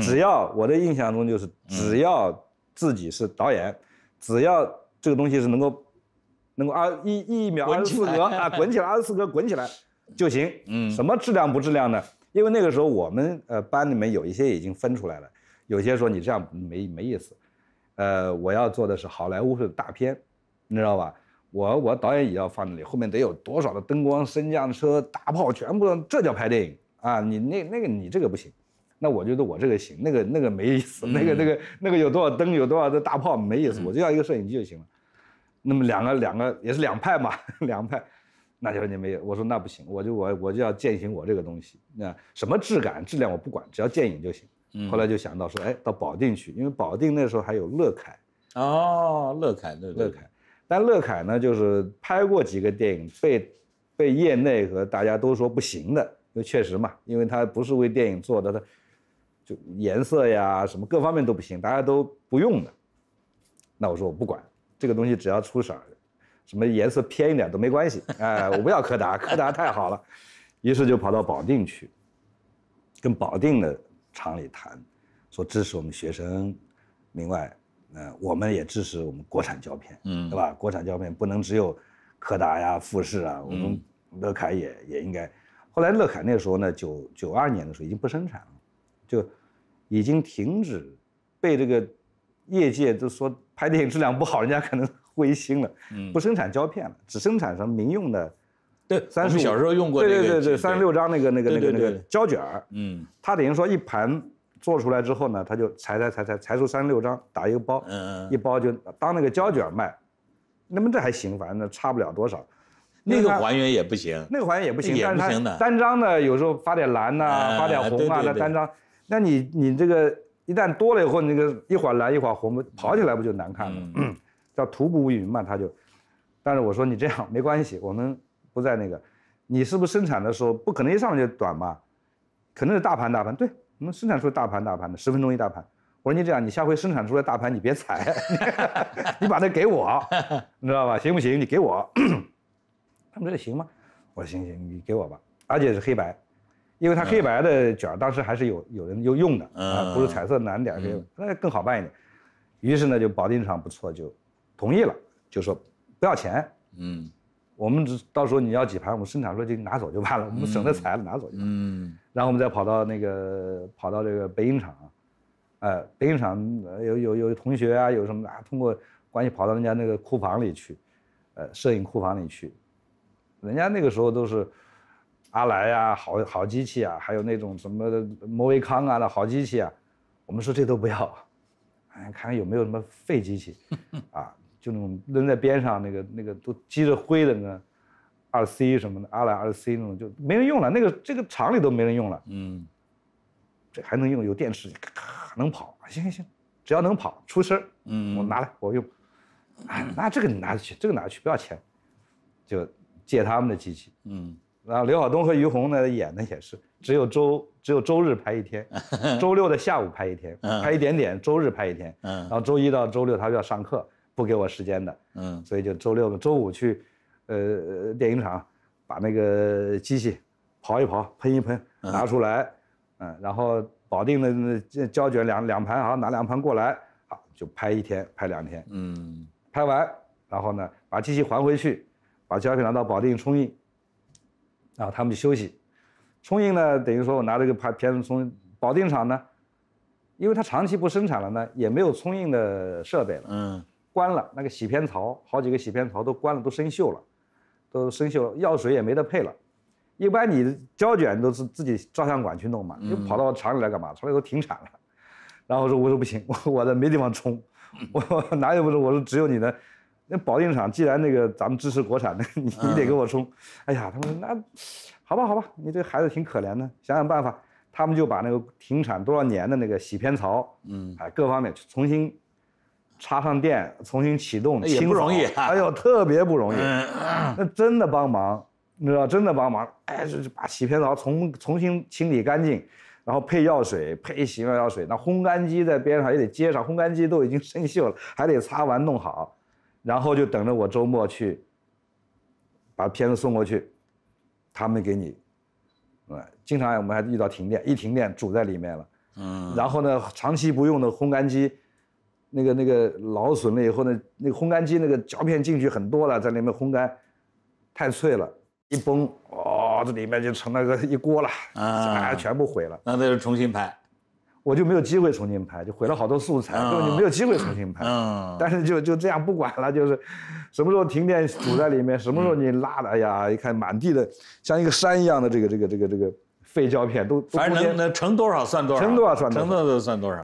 只要我的印象中就是，只要自己是导演，只要这个东西是能够，能够二一一秒二十四格啊，滚起来二十四格滚起来就行。嗯，什么质量不质量呢？因为那个时候我们呃班里面有一些已经分出来了，有些说你这样没没意思，呃，我要做的是好莱坞式大片，你知道吧？我我导演也要放那里，后面得有多少的灯光、升降车、大炮，全部这叫拍电影啊！你那那个你这个不行。那我觉得我这个行，那个那个没意思，那个那个那个有多少灯，有多少的大炮没意思，我就要一个摄影机就行了。那么两个两个也是两派嘛，两派，那说你没有，我说那不行，我就我我就要践行我这个东西，那什么质感质量我不管，只要见影就行。后来就想到说，哎，到保定去，因为保定那时候还有乐凯哦，乐凯乐乐凯，但乐凯呢，就是拍过几个电影被被业内和大家都说不行的，因为确实嘛，因为他不是为电影做的，他。就颜色呀，什么各方面都不行，大家都不用的。那我说我不管，这个东西只要出色，什么颜色偏一点都没关系。哎，我不要柯达，柯达太好了。于是就跑到保定去，跟保定的厂里谈，说支持我们学生。另外，呃，我们也支持我们国产胶片，嗯，对吧？国产胶片不能只有柯达呀、富士啊，我们乐凯也也应该。后来乐凯那时候呢，九九二年的时候已经不生产了。就，已经停止被这个业界都说拍电影质量不好，人家可能灰心了，不生产胶片了，只生产什么民用的，对，你小时候用过这个，对对对对，三十六张那个那个那个那个胶卷儿，嗯，它等于说一盘做出来之后呢，它就裁裁裁裁裁出三十六张，打一个包，嗯一包就当那个胶卷卖，那么这还行，反正差不了多少，那个还原也不行，那个还原也不行，单张的有时候发点蓝呐，发点红啊，那单张。那你你这个一旦多了以后，那个一会儿蓝一会儿红，跑起来不就难看了？叫徒步乌云嘛，他就。但是我说你这样没关系，我们不在那个，你是不是生产的时候不可能一上来就短嘛？可能是大盘大盘，对，我们生产出大盘大盘的，十分钟一大盘。我说你这样，你下回生产出来大盘，你别踩，你把它给我，你知道吧？行不行？你给我。他们觉得行吗？我说行行，你给我吧。而且是黑白。因为它黑白的卷当时还是有有人又用的啊，不是彩色难点儿，那更好办一点。于是呢，就保定厂不错，就同意了，就说不要钱。嗯，我们只到时候你要几盘，我们生产说就拿走就罢了，我们省得裁了，拿走就完了。嗯，然后我们再跑到那个跑到这个北影厂，哎，北影厂有有有同学啊，有什么啊，通过关系跑到人家那个库房里去，呃，摄影库房里去，人家那个时候都是。阿莱呀，好好机器啊，还有那种什么摩维康啊的好机器啊，我们说这都不要，哎，看看有没有什么废机器，啊，就那种扔在边上那个那个都积着灰的那个 c 什么的，阿莱二 c 那种就没人用了，那个这个厂里都没人用了，嗯，这还能用，有电池咔咔能跑，行行行，只要能跑出声，嗯，我拿来我用，哎，那这个你拿去，这个拿去不要钱，就借他们的机器，嗯。然后刘晓东和于洪呢演，的也是只有周只有周日拍一天，周六的下午拍一天，拍一点点，周日拍一天，嗯，然后周一到周六他要上课，不给我时间的，嗯，所以就周六、周五去，呃，电影厂把那个机器刨一刨、喷一喷拿出来，嗯，然后保定的胶卷两两盘，好拿两盘过来，啊，就拍一天、拍两天，嗯，拍完然后呢把机器还回去，把胶片拿到保定冲印。啊，他们就休息，冲印呢，等于说我拿这个拍片子冲。保定厂呢，因为它长期不生产了呢，也没有冲印的设备了，嗯，关了那个洗片槽，好几个洗片槽都关了，都生锈了，都生锈了，药水也没得配了。一般你胶卷都是自己照相馆去弄嘛，你跑到厂里来干嘛？厂里都停产了。然后我说，我说不行，我我的没地方冲，我哪有？我说，我说只有你的。那保定厂既然那个咱们支持国产的，你你得给我冲，哎呀，他们说那，好吧好吧，你这孩子挺可怜的，想想办法，他们就把那个停产多少年的那个洗片槽，嗯，哎，各方面重新插上电，重新启动，也不容易，哎呦，特别不容易，那真的帮忙，你知道真的帮忙，哎，就是把洗片槽重重新清理干净，然后配药水，配洗药药水，那烘干机在边上也得接上，烘干机都已经生锈了，还得擦完弄好。然后就等着我周末去，把片子送过去，他们给你，呃，经常我们还遇到停电，一停电煮在里面了，嗯，然后呢，长期不用的烘干机，那个那个劳损了以后呢，那个烘干机那个胶片进去很多了，在里面烘干，太脆了，一崩，哦，这里面就成了个一锅了，啊，全部毁了，那就重新拍。我就没有机会重新拍，就毁了好多素材，就没有机会重新拍，但是就就这样不管了，就是什么时候停电堵在里面，什么时候你拉的，哎呀，一看满地的像一个山一样的这个这个这个这个废胶片都反正能能成多少算多少，成多少算多少，成多少算多少。